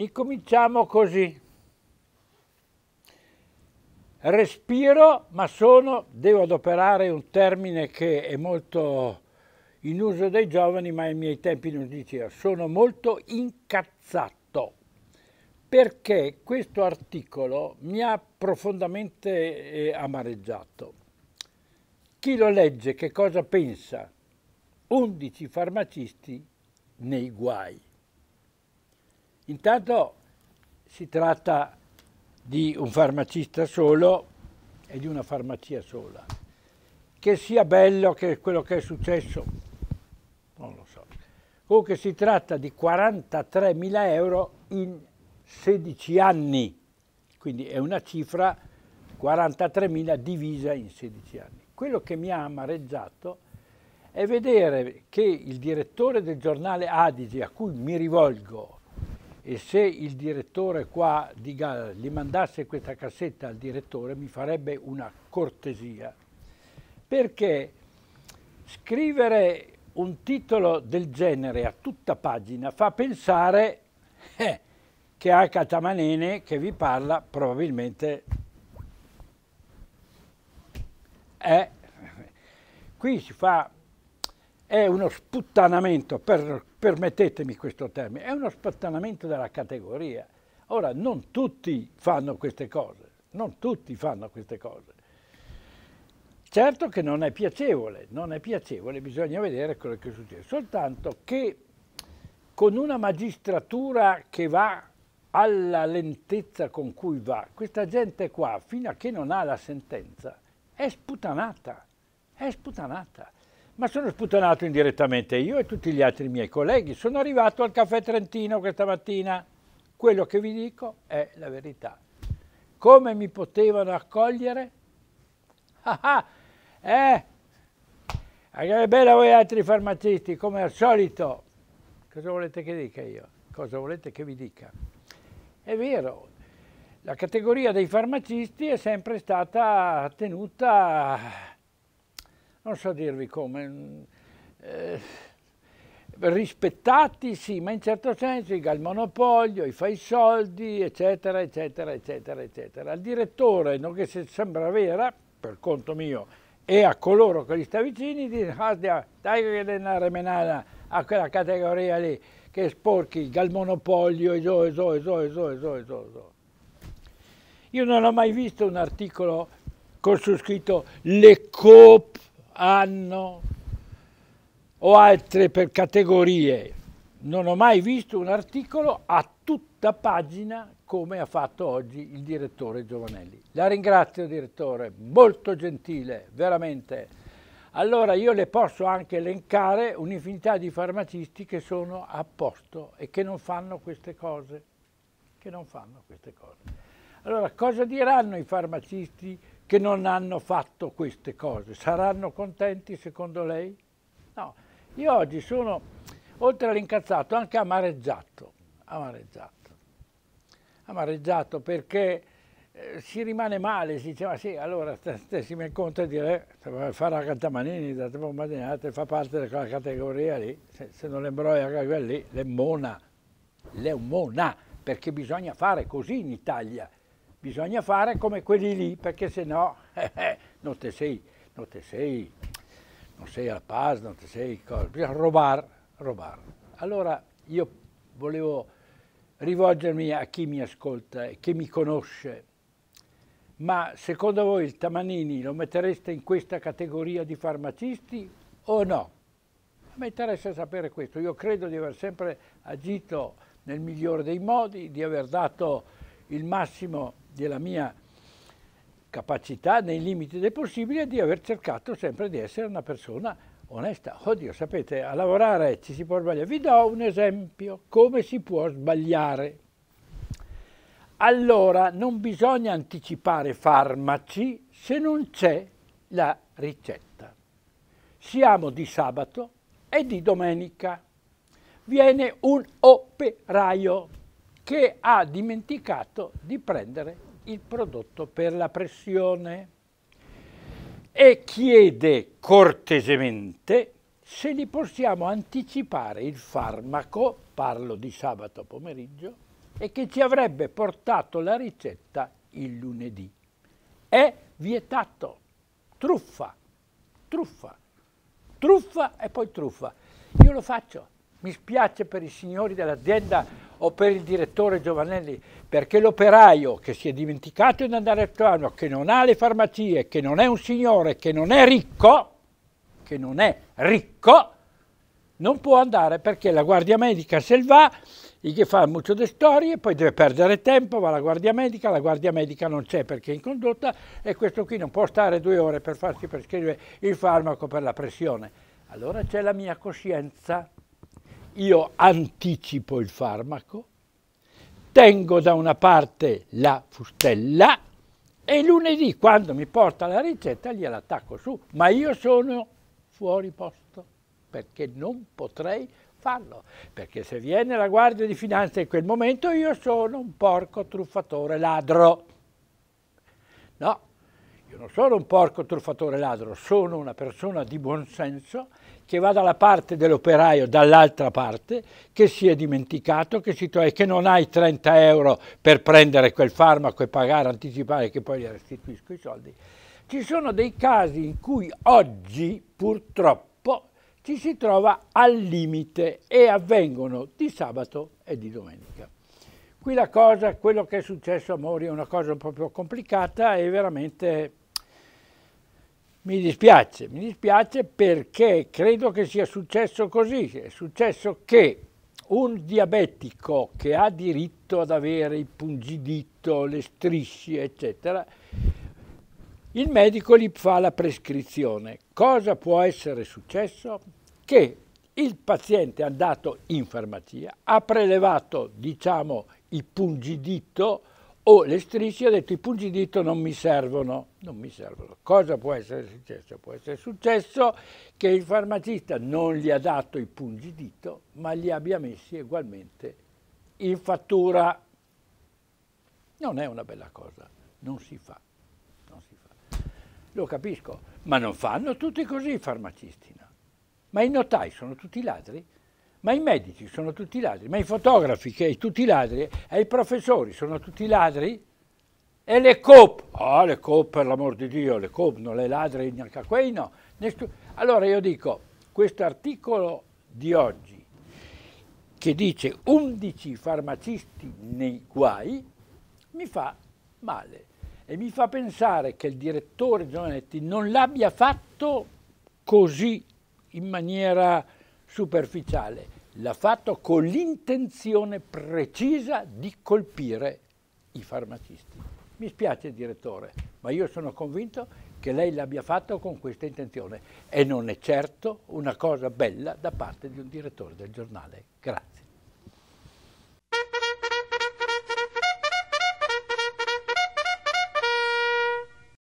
Incominciamo così. Respiro, ma sono, devo adoperare un termine che è molto in uso dai giovani, ma ai miei tempi non diceva, sono molto incazzato, perché questo articolo mi ha profondamente eh, amareggiato. Chi lo legge che cosa pensa? 11 farmacisti nei guai. Intanto si tratta di un farmacista solo e di una farmacia sola. Che sia bello che quello che è successo, non lo so. Comunque si tratta di 43.000 euro in 16 anni, quindi è una cifra 43.000 divisa in 16 anni. Quello che mi ha amareggiato è vedere che il direttore del giornale Adigi, a cui mi rivolgo e se il direttore qua di Galla gli mandasse questa cassetta al direttore mi farebbe una cortesia, perché scrivere un titolo del genere a tutta pagina fa pensare eh, che a Catamanene che vi parla probabilmente è... Qui si fa è uno sputtanamento, per, permettetemi questo termine, è uno sputtanamento della categoria. Ora, non tutti fanno queste cose, non tutti fanno queste cose. Certo che non è piacevole, non è piacevole, bisogna vedere quello che succede. Soltanto che con una magistratura che va alla lentezza con cui va, questa gente qua, fino a che non ha la sentenza, è sputanata, è sputanata ma sono sputanato indirettamente io e tutti gli altri miei colleghi. Sono arrivato al caffè Trentino questa mattina. Quello che vi dico è la verità. Come mi potevano accogliere? Ah, ah, eh! È bella voi altri farmacisti, come al solito. Cosa volete che dica io? Cosa volete che vi dica? È vero, la categoria dei farmacisti è sempre stata tenuta non so dirvi come, mm, eh, rispettati sì, ma in certo senso ha il monopolio, i fai soldi, eccetera, eccetera, eccetera, eccetera. Al direttore, non che se sembra vera, per conto mio, e a coloro che gli sta vicini, dice, ah, dai che denaro menana a quella categoria lì, che sporchi, al monopolio, e so, e so, e so, e so, e so, e so. Io non ho mai visto un articolo con su scritto le coop hanno o altre per categorie. Non ho mai visto un articolo a tutta pagina come ha fatto oggi il direttore Giovanelli. La ringrazio direttore, molto gentile, veramente. Allora io le posso anche elencare un'infinità di farmacisti che sono a posto e che non fanno queste cose. Che non fanno queste cose. Allora cosa diranno i farmacisti che non hanno fatto queste cose. Saranno contenti secondo lei? No. Io oggi sono, oltre all'incazzato, anche amareggiato. Amareggiato. Amareggiato perché eh, si rimane male, si dice ma sì, allora si in conto di dire eh, fare la cantamanini, fa parte di quella categoria lì, se, se non l'embroia quella lì, l'emmona, l'emmona, perché bisogna fare così in Italia, bisogna fare come quelli lì, perché se no eh, eh, non te sei, non te sei, non sei al paz, non te sei, bisogna robar, robar. Allora io volevo rivolgermi a chi mi ascolta e chi mi conosce, ma secondo voi il Tamanini lo mettereste in questa categoria di farmacisti o no? A me interessa sapere questo, io credo di aver sempre agito nel migliore dei modi, di aver dato il massimo della mia capacità nei limiti del possibile di aver cercato sempre di essere una persona onesta. Oddio, sapete, a lavorare ci si può sbagliare. Vi do un esempio, come si può sbagliare. Allora, non bisogna anticipare farmaci se non c'è la ricetta. Siamo di sabato e di domenica. Viene un operaio che ha dimenticato di prendere il prodotto per la pressione e chiede cortesemente se gli possiamo anticipare il farmaco, parlo di sabato pomeriggio, e che ci avrebbe portato la ricetta il lunedì. È vietato, truffa, truffa, truffa e poi truffa. Io lo faccio, mi spiace per i signori dell'azienda o per il direttore Giovanelli, perché l'operaio che si è dimenticato di andare a Tuano, che non ha le farmacie, che non è un signore, che non è ricco, che non è ricco, non può andare perché la guardia medica se il va, gli fa molto di storie, poi deve perdere tempo, va alla guardia medica, la guardia medica non c'è perché è in condotta e questo qui non può stare due ore per farsi prescrivere il farmaco per la pressione. Allora c'è la mia coscienza io anticipo il farmaco, tengo da una parte la fustella e lunedì quando mi porta la ricetta gliela attacco su, ma io sono fuori posto perché non potrei farlo, perché se viene la guardia di finanza in quel momento io sono un porco truffatore ladro. No, io non sono un porco truffatore ladro, sono una persona di buon senso che va dalla parte dell'operaio, dall'altra parte, che si è dimenticato, che, si che non hai 30 euro per prendere quel farmaco e pagare, anticipare, che poi gli restituisco i soldi. Ci sono dei casi in cui oggi, purtroppo, ci si trova al limite e avvengono di sabato e di domenica. Qui la cosa, quello che è successo a Mori è una cosa un po' più complicata e veramente mi dispiace, mi dispiace perché credo che sia successo così, è successo che un diabetico che ha diritto ad avere il pungidito, le strisce, eccetera, il medico gli fa la prescrizione. Cosa può essere successo? Che il paziente è andato in farmacia, ha prelevato, diciamo, il pungidito, o oh, le strisce ha detto i pungi dito non mi servono. Non mi servono. Cosa può essere successo? Può essere successo che il farmacista non gli ha dato i pungi dito, ma li abbia messi ugualmente in fattura. Non è una bella cosa, non si fa. Non si fa. Lo capisco, ma non fanno tutti così i farmacisti. No? Ma i notai sono tutti ladri? ma i medici sono tutti ladri, ma i fotografi che sono tutti ladri, e i professori sono tutti ladri, e le COP, oh, ah, le COP per l'amor di Dio, le COP non le ladri neanche a quei no. Allora io dico, questo articolo di oggi, che dice 11 farmacisti nei guai, mi fa male e mi fa pensare che il direttore Giovanetti non l'abbia fatto così in maniera superficiale, l'ha fatto con l'intenzione precisa di colpire i farmacisti. Mi spiace direttore, ma io sono convinto che lei l'abbia fatto con questa intenzione e non è certo una cosa bella da parte di un direttore del giornale. Grazie.